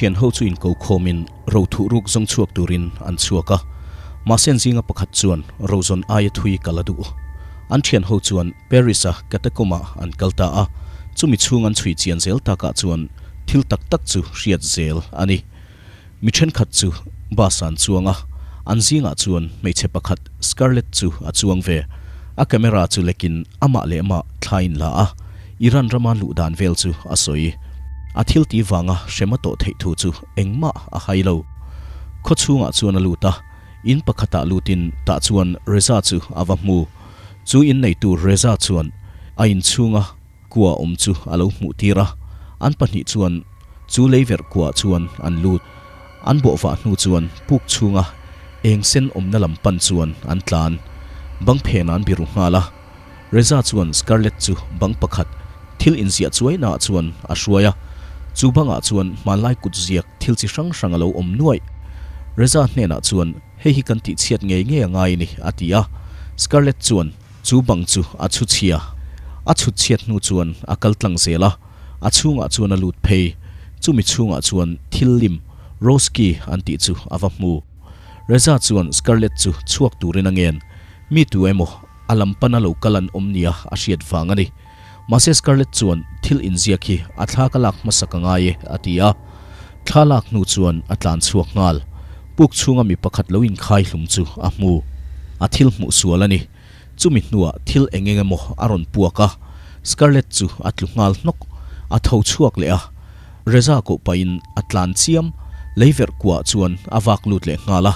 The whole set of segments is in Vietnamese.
tiān hō tu in kō kōmin rō tu rūg zōng chuak tu rīn ān tsua ka. Māsian zi ngā pa zon āyat hui galadu. Ān tiān hō zuwan Perisa Katakoma ān kalta ā. Tsu mi tsūngan tui tiān zelta ka tuwan til tak tak zu shiat zel āni. Mi chen khat zu baas ān zuwa nga. Ān zi mei te pa khat Scarlett zu āt zuwa ngvē. camera tu lekin āma le ema tlāin lā ā. I rān rāma lūda ān vēl zu a thil ti wanga sema to thei thu chu engma a hailo kho chunga chuan aluta in pakhata lutin ta chuan reza chu awamu chu in nei tu reza chuan a in chunga kwa om chu alo mu tira an pahnih chuan chu leiver kwa chuan an lut an bo wa hnu chuan puk chunga eng sen omna lampan chuan an tlan bang phenan biru ngala reza chuan scarlet chu bang pakhat thil in zia chuaina chuan a hruaya zu banga chuan ma lai kut ziak thil chi sang sang lo om nuai reza nena chuan he hi kan ti chiat ngei nge anga ini atia scarlet chuan chu bang chu a chu chia a chu chiat nu chuan a kal tlang zela a chunga chuan a lut phei chumi chunga chuan thil lim roski anti chu awa mu reza chuan scarlet chu chuak turin angen mi tu emo alam pana lo kalan omnia um a siat vangani Mase Scarlett chuan thil inzia khi a thla ka lak masaka ngai atia thla lak nu chuan atlan chuak ngal puk chunga mi pakhat lo in khai hlum chu a mu a thil mu sualani chumi hnuwa thil engenge mo aron puaka Scarlett chu atlu ngal nok a tho chuak le a reza ko pain atlan chiam leiver kwa chuan awak lut le ngala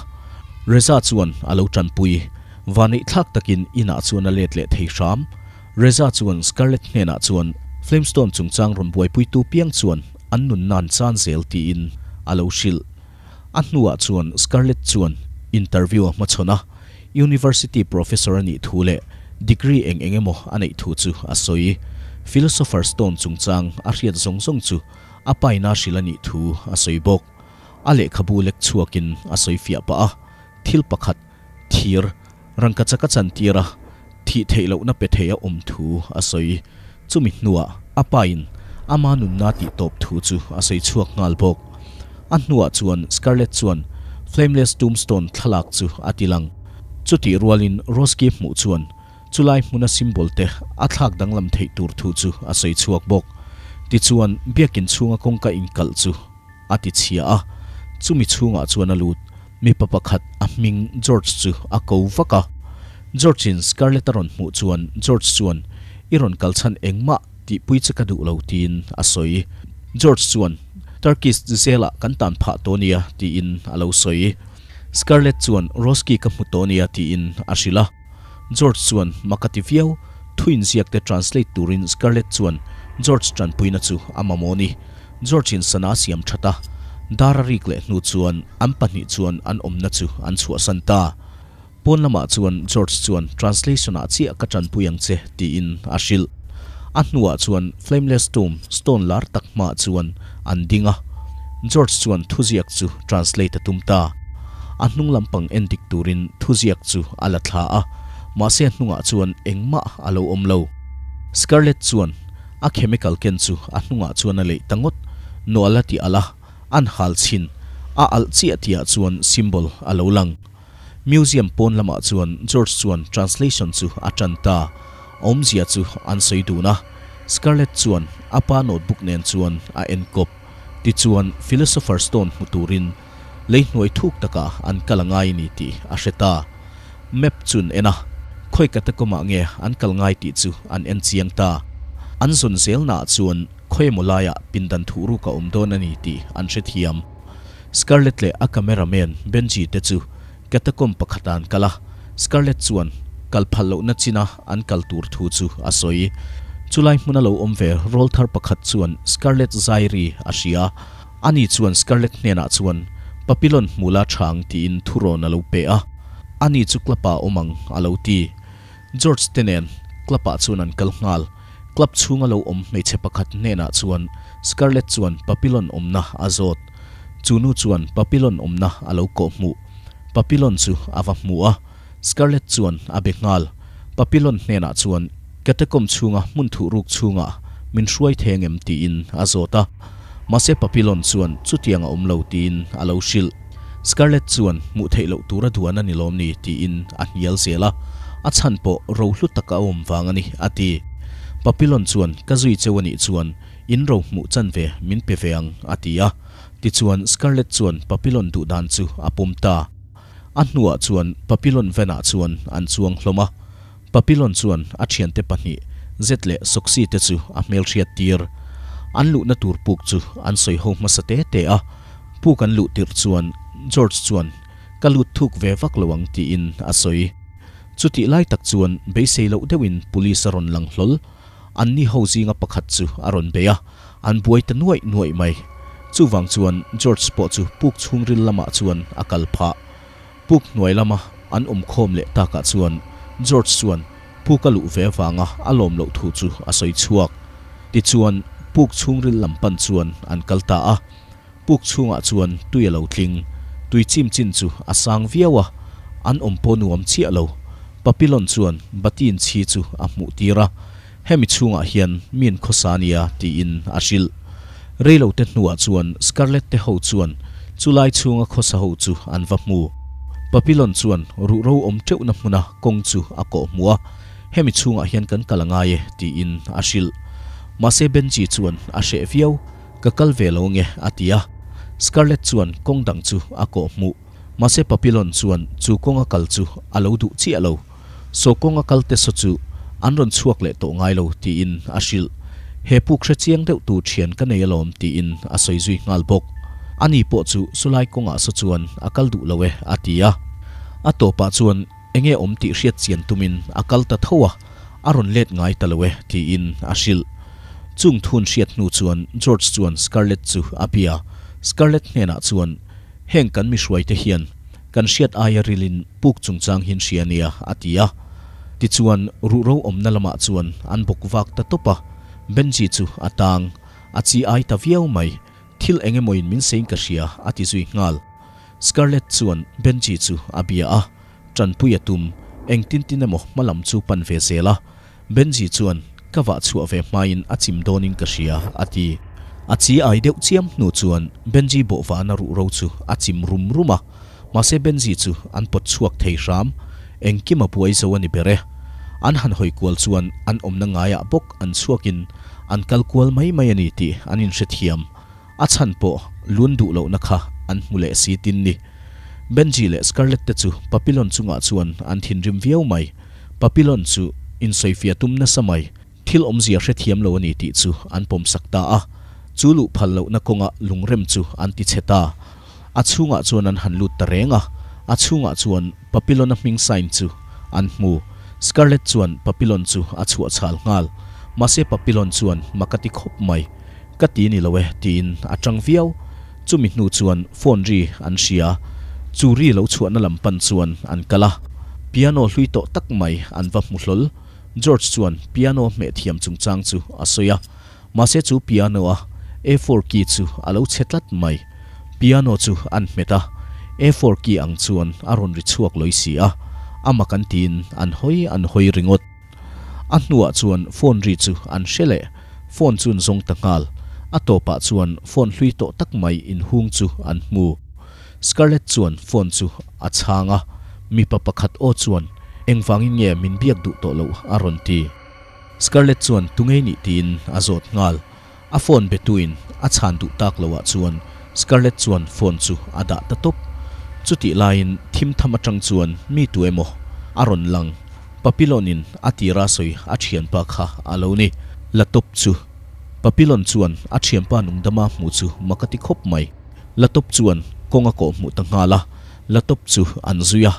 reza chuan alo tran pui vani thak takin ina chuan a let le thei ram reza chuan scarlet hnena chuan flamestone chungchang rombuai puitu piang chuan an nun nan chan zel ti in alo shil an nuwa chuan scarlet chuan interview ma chona university professor ani thule degree eng engemo anei thu chu asoi philosopher stone chungchang a hriat zong zong chu a paina shilani thu asoi bok ale khabu lek chuakin asoi fia pa thil pakhat thir rangka chaka chan tira ที่เทเลนัาเปเทียอมทูอาศัยจุมิหนัวอาปายอามานุนนาติตบทูจูอาศัยช่วงงาลบกอันหนัวจวนสการเลตจวนเฟลมเลสตูมสโตนทลักจูอาติลังจุดที่รัวลินโรสกีมูจวนจุไลมุนาซิมบลเตอัตลักดังลำเทตูร์ทูจูอาศัยช่วงบกติจวนเบียกินช่วงกงกะอินกัลจูอาติเชียอจุมิช่วงอาจวนลูดมีปะปะขัดอามิงจอร์จจูอากูวกา Georgein Scarlett ron mu chuan George chuan iron kalchan engma ti pui chaka du lo tin asoi George chuan Turkish Zela kan tan pha tonia ti in alo soi Scarlett chuan Roski ka mu tonia ti in ashila George chuan makati fiau thuin ziak te translate turin Scarlett chuan George tran puina chu amamoni George in sana siam thata darari kle nu chuan ampani chuan an omna chu an chuwa santa pon lama chuan george chuan translation a chi a ka tan puyang che ti in ashil a hnuwa chuan flameless tomb stone lar tak ma chuan andinga george chuan thujiak chu translate tumta ta a hnung turin thujiak chu ala tha a ma se hnunga chuan engma alo omlo scarlet chuan a chemical ken chu a hnunga chuan a le tangot nolati ala an hal chin a al chi a chuan symbol alo lang museum pon lama chuan george chuan translation chu atanta omzia chu an soiduna scarlet chuan apa notebook nen chuan a enkop ti chuan philosopher stone muturin leihnoi thuk taka an kalangai ni ti a hreta map chun ena khoi ka takoma nge an kalngai ti chu an en chiang ta an zon zel na chuan khoi mulaya pindan thuru ka umdon ani ti an hrethiam scarlet le a cameraman benji te chu katakom pakhatan kala scarlet chuan kalphalo na china an kaltur thu chu asoi chulai hmuna lo omve rol thar pakhat chuan scarlet zairi asia ani chuan scarlet nena chuan papilon mula thang ti in thuro na lo pe a ani chu klapa omang alo ti george tenen klapa chuan an kalngal club chunga lo om mai che pakhat nena chuan scarlet chuan papilon omna azot chunu chuan papilon omna alo ko mu Papillon 说：“阿爸母啊，Scarlett 说：阿爸娘，Papillon 奶奶说：，记得我们住啊，门徒住住啊，免说太难听点啊，知道？”，妈说 Papillon 说：，昨天阿姆老点，阿老 chill，Scarlett 说：，母太老图个点，那尼老点点，阿尼尔些啦，阿盏婆，老路打个阿姆房个呢，阿爹，Papillon 说：，个只只个尼说，因罗母真费，免别费啊，阿爹啊，只说 Scarlett 说：，Papillon 就 dance 阿碰打。” an nuwa chuan papilon vena chuan an chuang hloma papilon chuan a thian te pahnih zetle soksi te chu a mel thiat tir an lu na tur puk chu an soi ho ma sa te te a puk an lu tir chuan george chuan kalut lut thuk ve vak lawang ti in a soi chu ti lai tak chuan be sei lo deuin police ron lang hlol an ni ho zinga pakhat chu aron be a an buai ta nuai nuai mai chu wang chuan george po chu puk chhung ril lama chuan akal pha puk noi à an om khom lệ le taka chuan george chuan puka lu ve wanga à, lồm lo thu chu à soi chuak ti chuan puk chungril lampan chuan an kalta à. a puk à chuan tuy lo tling tuy chim chin chu à sang asang viawa an om po nuam chi alo papilon bát yên chi chu à mu tira hemi à hiền miền kosania ti in ashil reilo te hnuah chuan scarlet te ho chuan chulai chunga à ho chu an mu papilon chuan ru ro om teu na hmuna kong chu a ko mua hemi chunga hian kan kalanga ye ti in ashil shil ma se ben chi chuan a she viau ka kal ve nge atia scarlet chuan kong dang chu a ko mu ma se papilon chuan chu konga kal chu a du chi alo lo kong konga kal te so chu an chuak le to ngai lo ti in ashil shil he chiang deuh tu thian ka nei lom ti in a soi zui ngal bok ani po chu sulai konga so chuan akal du lowe atia atopa chuan enge omti hriat chian tumin akal ta thowa aron let ngai talowe ti in ashil chung thun hriat nu chuan george chuan scarlet chu apia scarlet hena chuan heng kan mi hruai te hian kan hriat aya rilin puk chungchang hin hriania atia ti chuan ruro omna lama chuan an buk wak ta topa benji chu atang achi ai ta viau mai thil enge moin min sein ka ria ati zui ngal scarlet chuan benchi chu abia a tran puya tum eng tin tin emo malam chu pan ve zela benchi chuan kawa chu ave main achim donin ka ria ati achi ai deuh chiam nu chuan benji bo wa na ru ro chu achim rum ruma ma se benji chu an pot chuak thei ram engkim a puai zo ani bere an han hoi kwal chuan an omna ngaya bok an chuakin an kalkual mai mai ani ti an in hret hiam achan po lun du lo na kha an mule si tin ni benji le scarlet te chu papilon chunga chuan an thin rim viau mai papilon chu in soifia tum na samai thil om zia hre thiam lo ani ti chu an pom sakta a chu lu phal lo na konga lungrem chu an ti cheta a chunga chuan an hanlu ta renga a chunga chuan papilon a ming sign chu an mu scarlet chuan papilon chu a chu a chal ngal mase papilon chuan makati khop mai ka ti ni lowe tin a à tang viau chumi hnu chuan phone ri an sia chu ri lo chuan làm pan chuan an kala piano hlui to tắc mai an vấp mu hlol george chuan piano me thiam chung chang chu asoya à à. ma se chu piano à a4 key chu alo lát mai piano chu an meta a4 key ang chuan aron ri chuak loi si a ama kan tin an hoi an hoi ringot an nuwa chuan phone ri chu an shele phone chun zong hal atopa chuan phone hlui to tak mai in hung chu an mu scarlet chuan phone chu a changa mipa pakhat o chuan engwangi nge min biak du to lo aron ti scarlet chuan tungei ni tin azot ngal a phone betuin a chan du tak lowa chuan scarlet chuan phone chu ada ta top chuti lain thim thama tang chuan mi tu emo aron lang papilonin atira soi a thian pa kha alo ni latop chu ปปิลันชวนอาเชียพานุ่งดมามุจูมักติคบไม่ละตบชวนกงก็มุตังหาละละตบจูอันซุยะ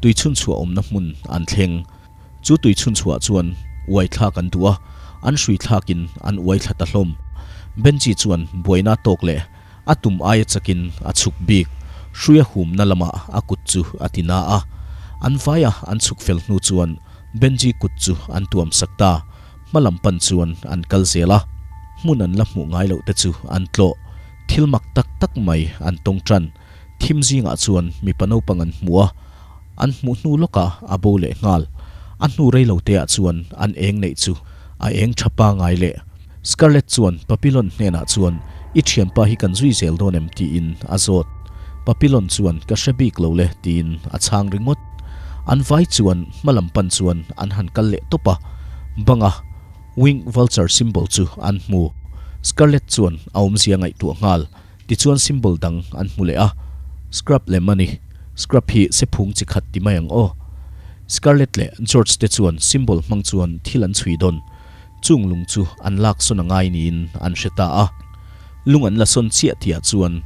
ตุยชุนชัวอมน้ำมุนอันเทงจูตุยชุนชัวชวนวัยทากันตัวอันสุยทากินอันวัยทัดลมเบนจีชวนบวยนาตกเล่อะตุมอายจักินอะชุกบีกสุยหุมนลมาอะกุจูอตินาออันฟายะอันชุกเฟลนูชวนเบนจีกุจูอันตัวมสักตามาลำปันชวนอันกัลเซลา mun an lam mu lâu lo te chu an tlo thil tắc tắc mày mai an tong tran gì ngã chuan mi pano pangan muwa an mu nu loka abo le ngal an nu rei lo te a chuan an eng nei chu a eng thapa lệ, le scarlet chuan papillon hne na chuan ít thiam pa hi kan zui zel don em ti in azot papillon chuan ka shebik lo le tin a chang ringot an vai chuan malam pan chuan an han kal le topa à wing vulture symbol chu an mu scarlet chuan aum zia ngai tu ngal ti chuan symbol dang an mu le a scrap le mani scrap hi se phung chi khat ti mayang o scarlet le george te chuan symbol mang chuan thilan chhui don chung lung chu an lak sona ngai niin an sheta a lung an la son chia thia chuan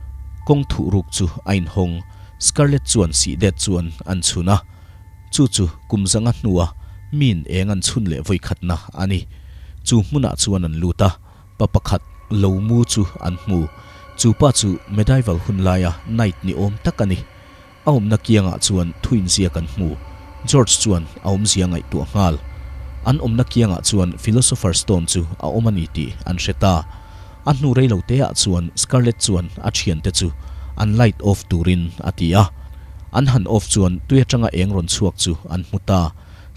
kong thu ruk chu ain hong scarlet chuan si det chuan an chuna chu chu kumzanga nuwa min eng an chun le voi khatna ani chu muna chuan an luta papakhat lomu chu an mu chu pa chu medai wal hun laia night ni om takani aum na kianga chuan thuin zia kan mu george chuan aum zia ngai tu ngal an om na kianga chuan philosopher stone chu a omani ti an reta an nu rei lo te a chuan scarlet chuan a thian te chu an light of turin atia an han off chuan tuia tanga eng ron chuak chu an muta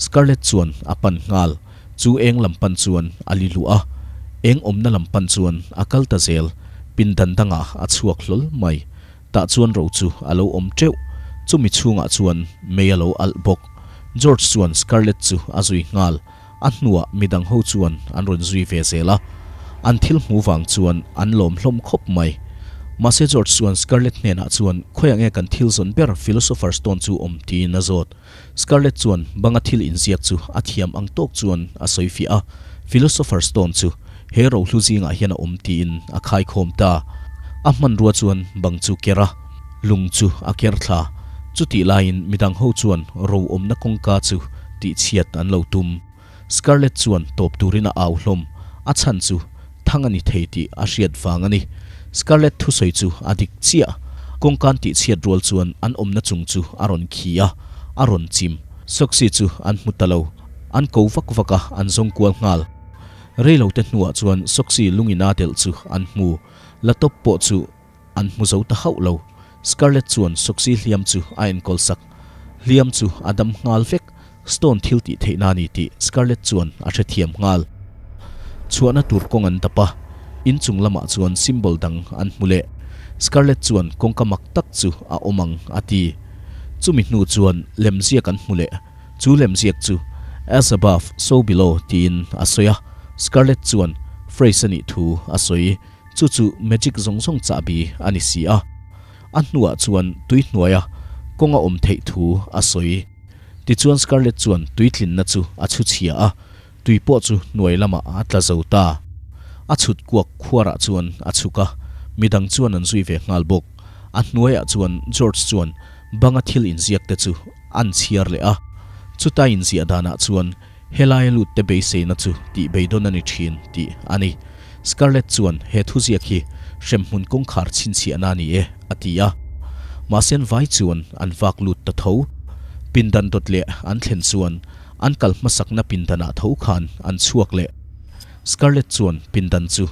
scarlet chuan apan ngal chu eng lampan chuan ali lua eng omna lampan chuan akal ta zel pin dan danga a chuak hlol mai ta chuan ro chu alo om teu chumi chunga chuan me alo al bok george chuan scarlet chu azui ngal an nuwa midang ho chuan an ron zui ve zela an thil mu wang chuan an lom hlom khop mai Mase George Suan Scarlett Nena Chuan khoyang e kan thil zon ber philosopher stone chu om ti na zot Scarlett Chuan banga thil in ziak chu athiam ang tok chuan a soifi a philosopher stone chu hero hluzinga hian om ti in a khai khom ta a man ruwa chuan bang chu kera lung chu a ker thla chu ti lain midang ho chuan ro om na kongka chu ti chiat an lo tum Scarlett chuan top turina au hlom a chan chu thangani theiti a hriat wangani Scarlett thu soi chu adik chia kung kan ti chiat rol chuan an na chung chu aron kia, aron chim soksi chu an mutalo an ko vak vaka an zong kual ngal reilo te nuwa chuan soksi lungina tel chu an mu latop po chu an mu zo ta hau lo scarlet chuan soksi hliam chu a en kol sak liam chu adam ngal vek stone thil ti theina ni ti Scarlett chuan a the thiam ngal chuana tur kong an tapa in chung lama chuan symbol dang an mule scarlet chuan kongkamak tak chu a omang ati chumi hnu chuan lemziak an mule chu lemziak chu as above so below tin asoya scarlet chuan phrase ani thu asoi chu chu magic zong zong cha bi ani si a an nuwa chuan tui hnuaya konga om thei thu asoi ti chuan scarlet chuan tui thlin na chu a chu chhia a tui po chu nuai lama atla zota a chut kuak khuara ah chuan a chuka midang chuan an zui ve ngal bok a hnuai a ah chuan george chuan banga thil in ziak te chu an chiar le a chuta in zia dana ah chuan helai lut te be se na chu ti be don ani thin ti ani scarlet chuan he thu ziak hi rem hun kong khar chin chi anani e atia masen vai chuan an vak lut ta tho pindan tot le an thlen chuan an kalma sakna pindana tho khan an chuak le Scarlett chuan pindan chu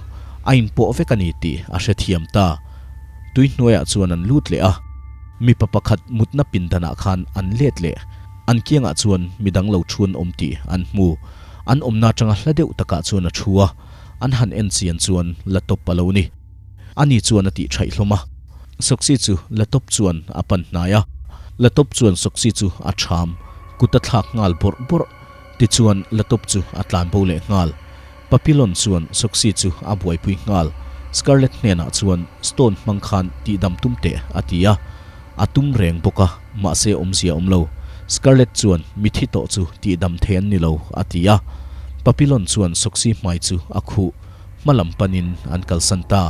a impo ve kani ti a hre thiam ta tui hnuaiah chuan an lut le a mipa pakhat mutna pindana khan an let le an kianga chuan midang lo thun omti an hmu an omna tanga hladeu taka chuan a thua an han en chian chuan latop palo ni ani chuan ati thai hloma soksi chu latop chuan apan hnaya latop chuan soksi chu a tham kuta thlak ngal bor bor ti chuan latop chu atlan bo le ngal ปพิลอนส่วนสกซิจูอับวยพุ่งาลสการเล็ตเนนส่วนสโตนมังคันตีดำตุ้มเตะอาทิยาอาตุ้มเร่งปกะมาเซอมเซียอมโลสการเล็ตส่วนมิทิโตจูตีดำเทียนนิโลอาทิยาปพิลอนส่วนสกซิมาจูอักขุมาลำปนินอันกัลสันตา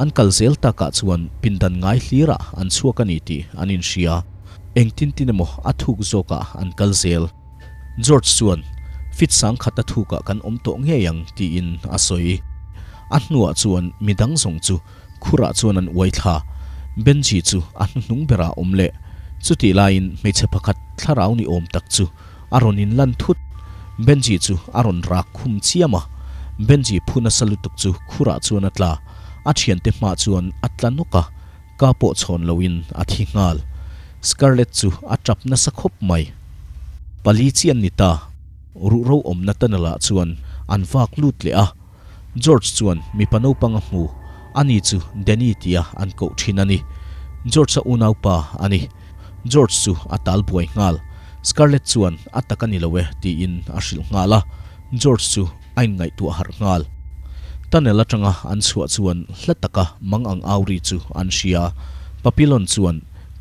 อันกัลเซลตากดส่วนปินดันไงลีระอันสวกันอิติอันอินเชียเองทินตินโมอัทุกโซกะอันกัลเซลจอร์จส่วน fit sang khát thu cả căn om tổ nghe yang ti in asoi an nuwa chuan midang zong chu khura chuan an uai tha ben chi chu an nung bera om le chu ti lain me che pakhat thlarau ni om tak chu aronin lan thut ben chi chu aron ra khum chiama ben chi phuna salutuk chu khura chuan atla athian te ma chuan atlanuka kapo chhon loin athi ngal scarlet chu atrap na sakhop mai pali chian ni ta ru ro om na tanala chuan an vak lut le a george chuan mi pano panga hmu ani chu deni tia an ko thin george sa unau pa ani george chu atal buai ngal scarlett chuan atakani lowe ti in ashil ngala george chu ain ngai tu har ngal Tanela atanga an suwa chuan hlataka ang awri chu an sia papilon chuan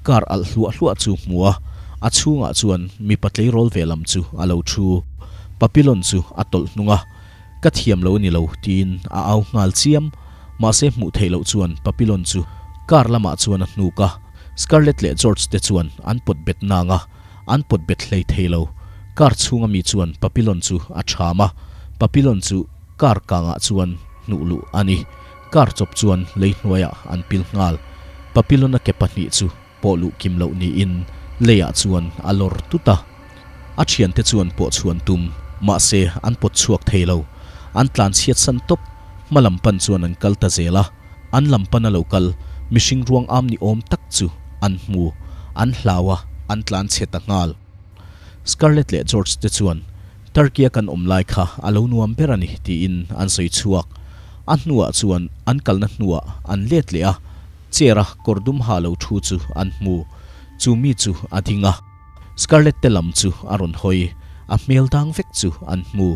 kar al hlua hlua chu muwa a chhungah chuan mi patlei rol velam chu a lo thu papilon chu a tolh hnunga ka thiam lo ni lo tin a au ngal chiam ma se hmuh theih chuan papilon chu kar lama chuan a hnu ka scarlet le george te chuan an pot bet na nga an pot bet hlei thei lo kar chhunga mi chuan papilon chu a thama papilon chu kar kanga chuan nu lu ani kar chop chuan leinuaya an pil ngal papilon a ke pahnih chu polu kim lo ni in leia chuan a lor tuta a thian te chuan pawh chuan tum ma se an pot chuak thei lo an tlan chiat san top malam pan chuan an kalta zela an lam pan a lo kal mishing ruang am ni om tak chu an mu an hlawa an tlan cheta ngal scarlet le george te chuan tarkia kan om lai kha alo nuam berani ti in an soi chuak an nuwa chuan an kalna nuwa an let le a chera kordum ha lo thu chu an mu chu mi chu a scarlet te lam chu aron hoi a mel dang vek chu an mu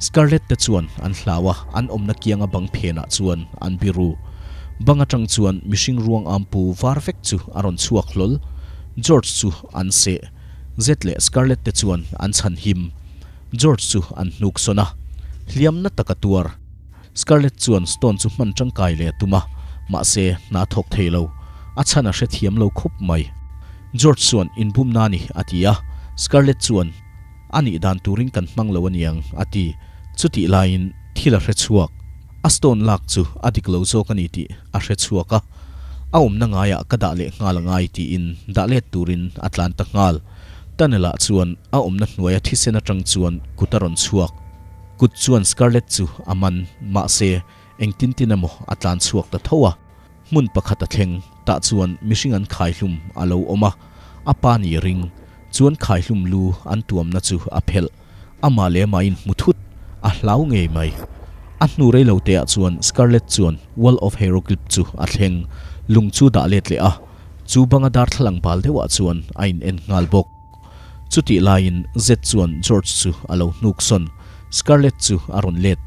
scarlet te chuan an hlawa an omna kianga bang phena chuan an biru banga tang chuan mishing ruang ampu var vek chu aron chuak lol george chu an se zetle scarlet te chuan an chan him george chu an nuk sona hliam na takatuar scarlet chuan stone chu man tang kai le tuma ma se na thok thei lo a chana hre thiam lo khup mai George Swan in bum nani atia Scarlett Swan ani dan turing kan mang lo aniang ati chuti lain thila hre chuak aston lak chu adik lo zo kan ti a hre chuaka aum na nga ya kada le ngal ngai ti in da le turin atlanta ngal tanela chuan aum na hnuaya thi sena tang chuan kutaron chuak kut chuan Scarlett chu aman ma se engtin tinamo atlan chuak ta thowa mun pakhat a thleng tah chuan mihring an khaithlum alo oma awma a pani ring chuan khaithlum lu an tuamna chu a phel ama le ma muthut a hlau nge mai a hnu rei lo te ah chuan scarlet chuan wall of hieroglyph chu a thleng lung chu dah let le a chu banga dar thlang pal dewa ah chuan a en ngal bok chuti lain z chuan george chu alo nukson nuk son scarlet chu a let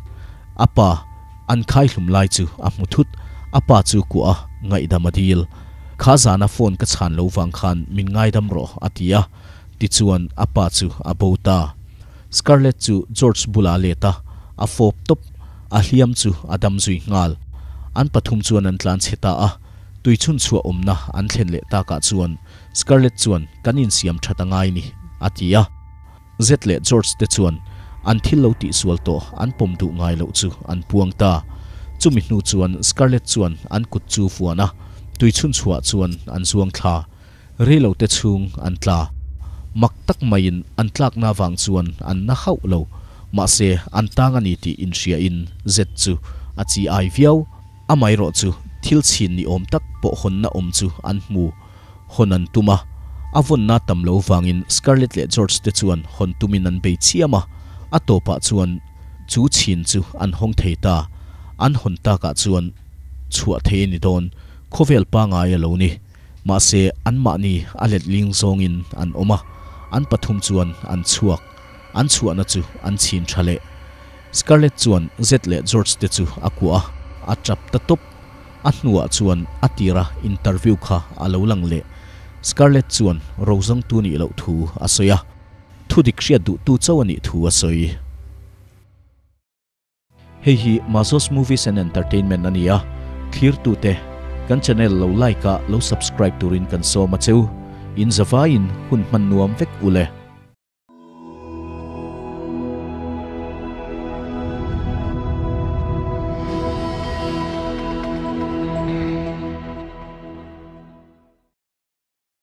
apa an khaithlum lai chu a muthut apa chu ku ngai dam adil kha zana phone ka chan lo wang khan min ngai dam ro atia ti chuan apa chu abota scarlett chu george bula leta a fop top a hliam chu adam zui ngal an pathum chuan an tlan cheta a tui chun chua omna an thlen le ta ka chuan scarlett chuan kanin siam thatangai ni atia zetle george te chuan an thil lo ti sual to an pom du ngai lo chu an puang ta chumi hnu chuan scarlet chuan an kut chu na tui chun chhuah chuan an zuang kha ri lo tết chung an tla mặc tak mai in an tlak na wang chuan an na hau lo ma xe an tang anh ti in ria in zet chu a chi ai viau amai ro chu thil chin ni om tak po hon na om chu an mu honan tuma avon na tam lo in scarlet le george te chuan hon tumin an be chiama pa chuan chu chin chu an hong thei ta an hon ta ka chuan chhuah thei ni don khovel pa nga ya lo ni ma se an ma ni a let ling zong in an oma an pathum chuan an chuak an chuan na chu an chin thale scarlet chuan zetle george te chu akua a trap ta top a hnuwa chuan atira interview kha alo lang le scarlet chuan rozong tu ni lo thu asoya thudik hria du tu chawani thu asoi hei hi mazos movies and entertainment ania clear tu te kan channel lo like ka lo subscribe turin kan so ma in zawain hun man nuam vek ule